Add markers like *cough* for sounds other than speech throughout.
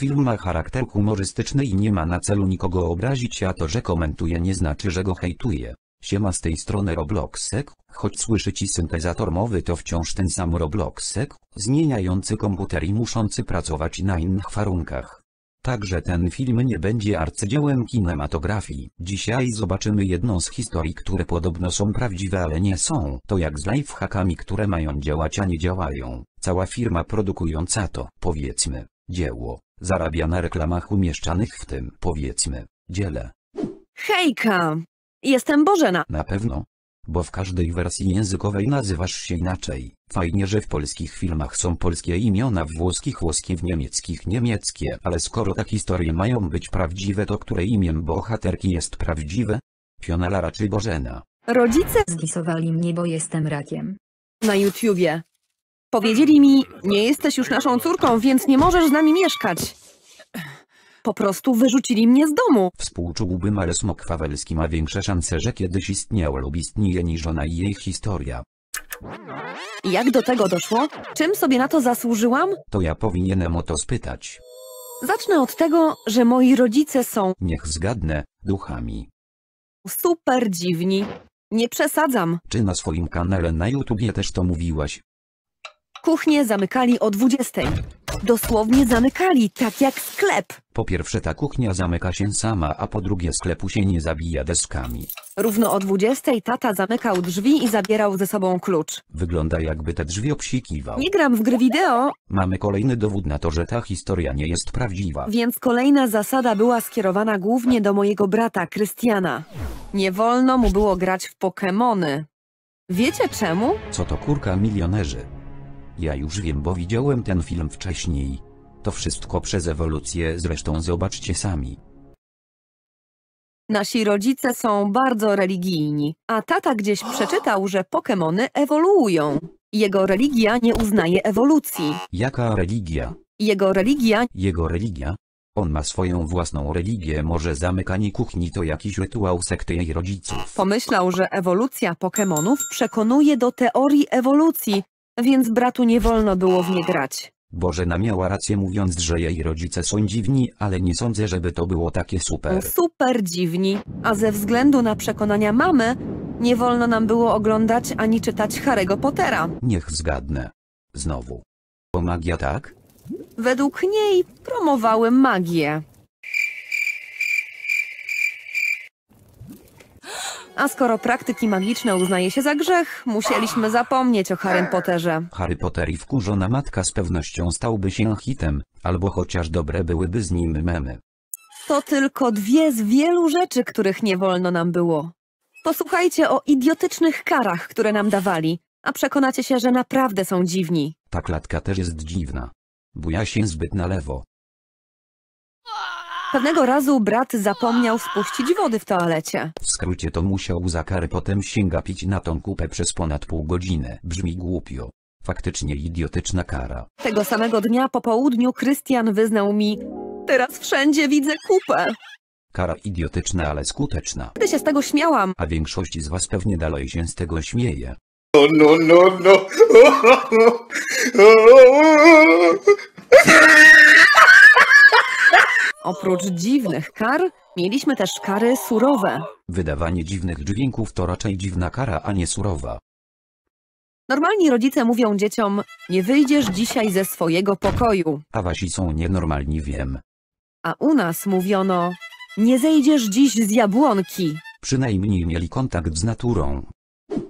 Film ma charakter humorystyczny i nie ma na celu nikogo obrazić, a to, że komentuje nie znaczy, że go hejtuje. Siema z tej strony Robloxek, choć słyszy ci syntezator mowy to wciąż ten sam Robloxek, zmieniający komputer i muszący pracować na innych warunkach. Także ten film nie będzie arcydziełem kinematografii. Dzisiaj zobaczymy jedną z historii, które podobno są prawdziwe, ale nie są. To jak z lifehackami, które mają działać, a nie działają. Cała firma produkująca to, powiedzmy, dzieło Zarabia na reklamach umieszczanych w tym, powiedzmy, dziele. Hejka! Jestem Bożena. Na pewno. Bo w każdej wersji językowej nazywasz się inaczej. Fajnie, że w polskich filmach są polskie imiona, w włoskich włoskie, w niemieckich niemieckie, ale skoro te tak historie mają być prawdziwe, to które imię bohaterki jest prawdziwe? Pionela raczej Bożena. Rodzice zwisowali mnie, bo jestem rakiem. Na YouTubie. Powiedzieli mi, nie jesteś już naszą córką, więc nie możesz z nami mieszkać. Po prostu wyrzucili mnie z domu. Współczułbym, ale Smok ma większe szanse, że kiedyś istniał lub istnieje niż ona i jej historia. Jak do tego doszło? Czym sobie na to zasłużyłam? To ja powinienem o to spytać. Zacznę od tego, że moi rodzice są... Niech zgadnę, duchami. Super dziwni. Nie przesadzam. Czy na swoim kanale na YouTubie też to mówiłaś? Kuchnię zamykali o 20. Dosłownie zamykali, tak jak sklep. Po pierwsze ta kuchnia zamyka się sama, a po drugie sklepu się nie zabija deskami. Równo o 20 tata zamykał drzwi i zabierał ze sobą klucz. Wygląda jakby te drzwi obsikiwał. Nie gram w gry wideo. Mamy kolejny dowód na to, że ta historia nie jest prawdziwa. Więc kolejna zasada była skierowana głównie do mojego brata, Krystiana. Nie wolno mu było grać w Pokemony. Wiecie czemu? Co to kurka milionerzy? Ja już wiem, bo widziałem ten film wcześniej. To wszystko przez ewolucję zresztą zobaczcie sami. Nasi rodzice są bardzo religijni, a tata gdzieś przeczytał, że Pokémony ewoluują. Jego religia nie uznaje ewolucji. Jaka religia? Jego religia... Jego religia? On ma swoją własną religię, może zamykanie kuchni to jakiś rytuał sekty jej rodziców. Pomyślał, że ewolucja Pokémonów przekonuje do teorii ewolucji, więc bratu nie wolno było w nie grać. Bożena miała rację mówiąc, że jej rodzice są dziwni, ale nie sądzę, żeby to było takie super. Super dziwni, a ze względu na przekonania mamy, nie wolno nam było oglądać ani czytać Harry'ego Pottera. Niech zgadnę. Znowu. O magia tak? Według niej promowały magię. A skoro praktyki magiczne uznaje się za grzech, musieliśmy zapomnieć o Harry Potterze. Harry Potter i wkurzona matka z pewnością stałby się hitem, albo chociaż dobre byłyby z nim memy. To tylko dwie z wielu rzeczy, których nie wolno nam było. Posłuchajcie o idiotycznych karach, które nam dawali, a przekonacie się, że naprawdę są dziwni. Ta klatka też jest dziwna. Buja się zbyt na lewo. Pewnego razu brat zapomniał spuścić wody w toalecie. W skrócie to musiał za karę potem sięga pić na tą kupę przez ponad pół godziny. Brzmi głupio. Faktycznie idiotyczna kara. Tego samego dnia po południu Krystian wyznał mi Teraz wszędzie widzę kupę. Kara idiotyczna, ale skuteczna. Gdy się z tego śmiałam. A większość z was pewnie dalej się z tego śmieje. No, no, no, no. *laughs* *laughs* Oprócz dziwnych kar, mieliśmy też kary surowe. Wydawanie dziwnych dźwięków to raczej dziwna kara, a nie surowa. Normalni rodzice mówią dzieciom, nie wyjdziesz dzisiaj ze swojego pokoju, A wasi są nienormalni, wiem. a u nas mówiono, nie zejdziesz dziś z jabłonki. Przynajmniej mieli kontakt z naturą.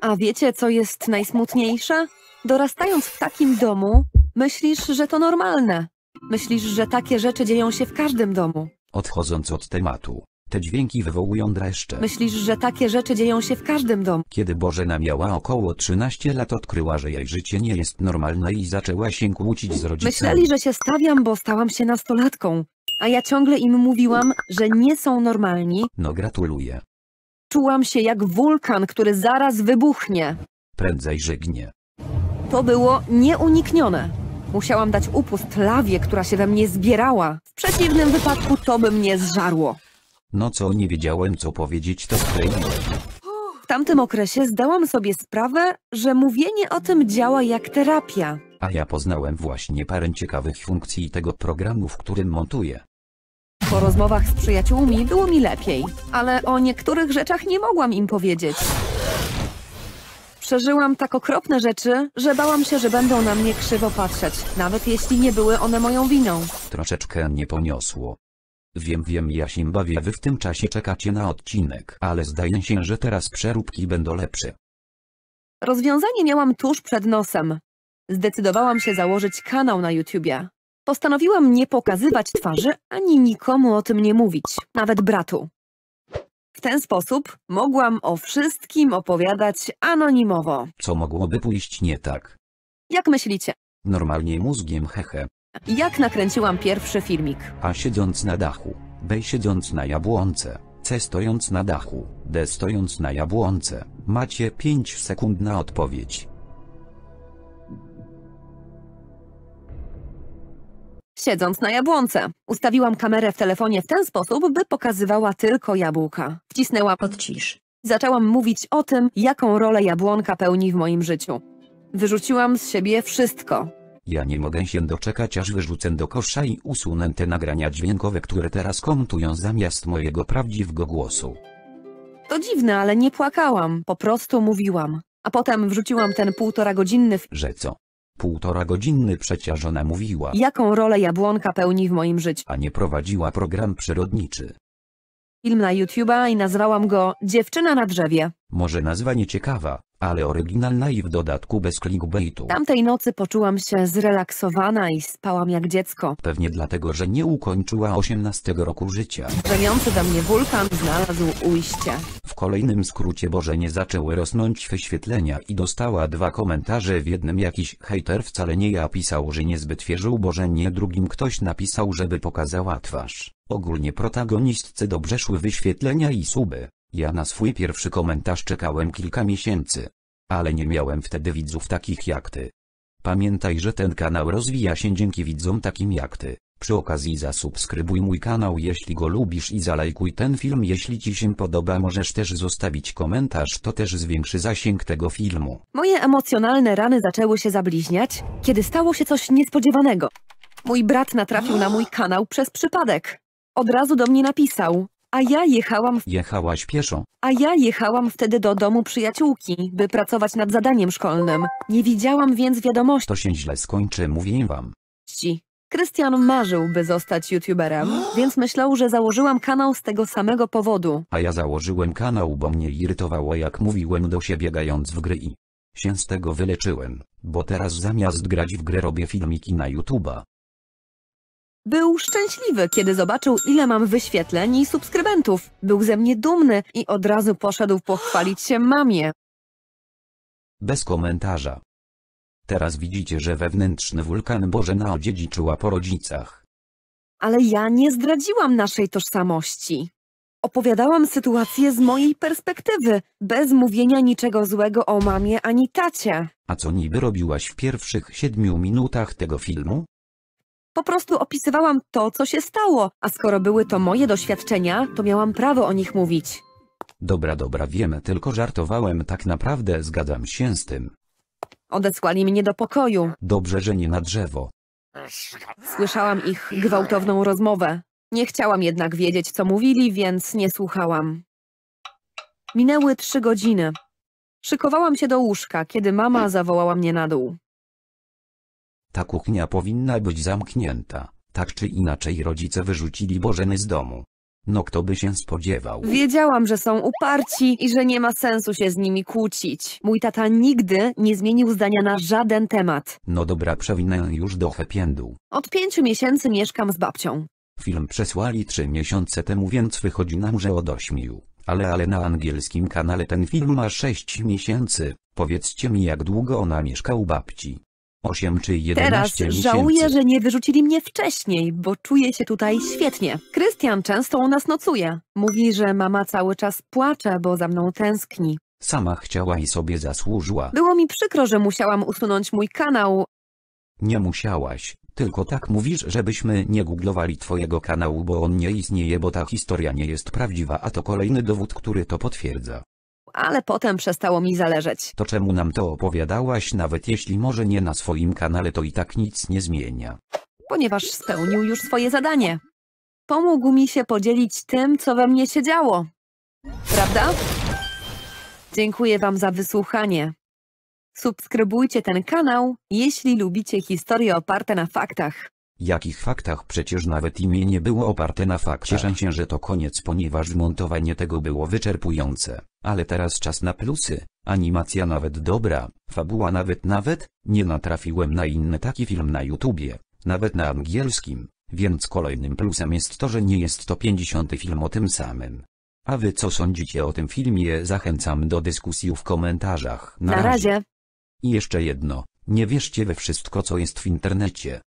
A wiecie, co jest najsmutniejsze? Dorastając w takim domu, myślisz, że to normalne. Myślisz, że takie rzeczy dzieją się w każdym domu? Odchodząc od tematu, te dźwięki wywołują dreszcze. Myślisz, że takie rzeczy dzieją się w każdym domu? Kiedy Bożena miała około 13 lat odkryła, że jej życie nie jest normalne i zaczęła się kłócić z rodzicami. Myśleli, że się stawiam, bo stałam się nastolatką. A ja ciągle im mówiłam, że nie są normalni. No gratuluję. Czułam się jak wulkan, który zaraz wybuchnie. Prędzej żygnie. To było nieuniknione. Musiałam dać upust lawie, która się we mnie zbierała. W przeciwnym wypadku to by mnie zżarło. No co, nie wiedziałem co powiedzieć, to skleiłem. W tamtym okresie zdałam sobie sprawę, że mówienie o tym działa jak terapia. A ja poznałem właśnie parę ciekawych funkcji tego programu, w którym montuję. Po rozmowach z przyjaciółmi było mi lepiej, ale o niektórych rzeczach nie mogłam im powiedzieć. Przeżyłam tak okropne rzeczy, że bałam się, że będą na mnie krzywo patrzeć, nawet jeśli nie były one moją winą. Troszeczkę nie poniosło. Wiem, wiem, ja się bawię, wy w tym czasie czekacie na odcinek, ale zdaje się, że teraz przeróbki będą lepsze. Rozwiązanie miałam tuż przed nosem. Zdecydowałam się założyć kanał na YouTubie. Postanowiłam nie pokazywać twarzy, ani nikomu o tym nie mówić, nawet bratu. W ten sposób mogłam o wszystkim opowiadać anonimowo. Co mogłoby pójść nie tak? Jak myślicie? Normalnie mózgiem hehe. Jak nakręciłam pierwszy filmik? A siedząc na dachu, B siedząc na jabłonce, C stojąc na dachu, D stojąc na jabłonce. Macie 5 sekund na odpowiedź. Siedząc na jabłonce, ustawiłam kamerę w telefonie w ten sposób, by pokazywała tylko jabłka. Wcisnęła podcisz. Zaczęłam mówić o tym, jaką rolę jabłonka pełni w moim życiu. Wyrzuciłam z siebie wszystko. Ja nie mogę się doczekać, aż wyrzucę do kosza i usunę te nagrania dźwiękowe, które teraz komentują zamiast mojego prawdziwego głosu. To dziwne, ale nie płakałam, po prostu mówiłam. A potem wrzuciłam ten półtora godzinny... Że co? Półtora godzinny przecież ona mówiła, Jaką rolę jabłonka pełni w moim życiu? a nie prowadziła program przyrodniczy. Film na YouTube'a i nazwałam go Dziewczyna na drzewie. Może nazwa nieciekawa, ale oryginalna i w dodatku bez clickbaitu. Tamtej nocy poczułam się zrelaksowana i spałam jak dziecko. Pewnie dlatego, że nie ukończyła 18 roku życia. Drzemiący we mnie wulkan znalazł ujście. W kolejnym skrócie Boże nie zaczęły rosnąć wyświetlenia i dostała dwa komentarze w jednym jakiś hater wcale nie ja pisał, że niezbyt wierzył Boże nie drugim ktoś napisał, żeby pokazała twarz. Ogólnie protagonistce dobrze szły wyświetlenia i suby. Ja na swój pierwszy komentarz czekałem kilka miesięcy. Ale nie miałem wtedy widzów takich jak ty. Pamiętaj, że ten kanał rozwija się dzięki widzom takim jak ty. Przy okazji zasubskrybuj mój kanał jeśli go lubisz i zalajkuj ten film jeśli ci się podoba możesz też zostawić komentarz to też zwiększy zasięg tego filmu. Moje emocjonalne rany zaczęły się zabliźniać, kiedy stało się coś niespodziewanego. Mój brat natrafił na mój kanał przez przypadek. Od razu do mnie napisał, a ja jechałam... W... Jechałaś pieszo. A ja jechałam wtedy do domu przyjaciółki, by pracować nad zadaniem szkolnym. Nie widziałam więc wiadomości. To się źle skończy, mówię wam. Ci. Krystian marzył, by zostać youtuberem, *gasps* więc myślał, że założyłam kanał z tego samego powodu. A ja założyłem kanał, bo mnie irytowało jak mówiłem do siebie gając w gry i się z tego wyleczyłem, bo teraz zamiast grać w grę robię filmiki na YouTube'a. Był szczęśliwy, kiedy zobaczył, ile mam wyświetleń i subskrybentów. Był ze mnie dumny i od razu poszedł pochwalić się mamie. Bez komentarza. Teraz widzicie, że wewnętrzny wulkan Bożena odziedziczyła po rodzicach. Ale ja nie zdradziłam naszej tożsamości. Opowiadałam sytuację z mojej perspektywy, bez mówienia niczego złego o mamie ani tacie. A co niby robiłaś w pierwszych siedmiu minutach tego filmu? Po prostu opisywałam to, co się stało, a skoro były to moje doświadczenia, to miałam prawo o nich mówić. Dobra, dobra, wiem, tylko żartowałem, tak naprawdę zgadzam się z tym. Odesłali mnie do pokoju. Dobrze, że nie na drzewo. Słyszałam ich gwałtowną rozmowę. Nie chciałam jednak wiedzieć, co mówili, więc nie słuchałam. Minęły trzy godziny. Szykowałam się do łóżka, kiedy mama zawołała mnie na dół. Ta kuchnia powinna być zamknięta. Tak czy inaczej rodzice wyrzucili Bożeny z domu. No kto by się spodziewał? Wiedziałam, że są uparci i że nie ma sensu się z nimi kłócić. Mój tata nigdy nie zmienił zdania na żaden temat. No dobra, przewinę już do hepiendu. Od pięciu miesięcy mieszkam z babcią. Film przesłali trzy miesiące temu, więc wychodzi nam, że od ośmiu. Ale ale na angielskim kanale ten film ma sześć miesięcy. Powiedzcie mi jak długo ona mieszka u babci. 8 czy 11 Teraz miesięcy. żałuję, że nie wyrzucili mnie wcześniej, bo czuję się tutaj świetnie. Krystian często u nas nocuje. Mówi, że mama cały czas płacze, bo za mną tęskni. Sama chciała i sobie zasłużyła. Było mi przykro, że musiałam usunąć mój kanał. Nie musiałaś. Tylko tak mówisz, żebyśmy nie googlowali twojego kanału, bo on nie istnieje, bo ta historia nie jest prawdziwa, a to kolejny dowód, który to potwierdza ale potem przestało mi zależeć. To czemu nam to opowiadałaś nawet jeśli może nie na swoim kanale to i tak nic nie zmienia. Ponieważ spełnił już swoje zadanie. Pomógł mi się podzielić tym, co we mnie się działo. Prawda? Dziękuję Wam za wysłuchanie. Subskrybujcie ten kanał, jeśli lubicie historie oparte na faktach. Jakich faktach przecież nawet imię nie było oparte na fakcie. Cieszę tak. się, że to koniec, ponieważ montowanie tego było wyczerpujące. Ale teraz czas na plusy. Animacja nawet dobra, fabuła nawet nawet, nie natrafiłem na inny taki film na YouTubie, nawet na angielskim, więc kolejnym plusem jest to, że nie jest to 50 film o tym samym. A wy co sądzicie o tym filmie? Zachęcam do dyskusji w komentarzach. Na, na razie. I jeszcze jedno, nie wierzcie we wszystko co jest w internecie.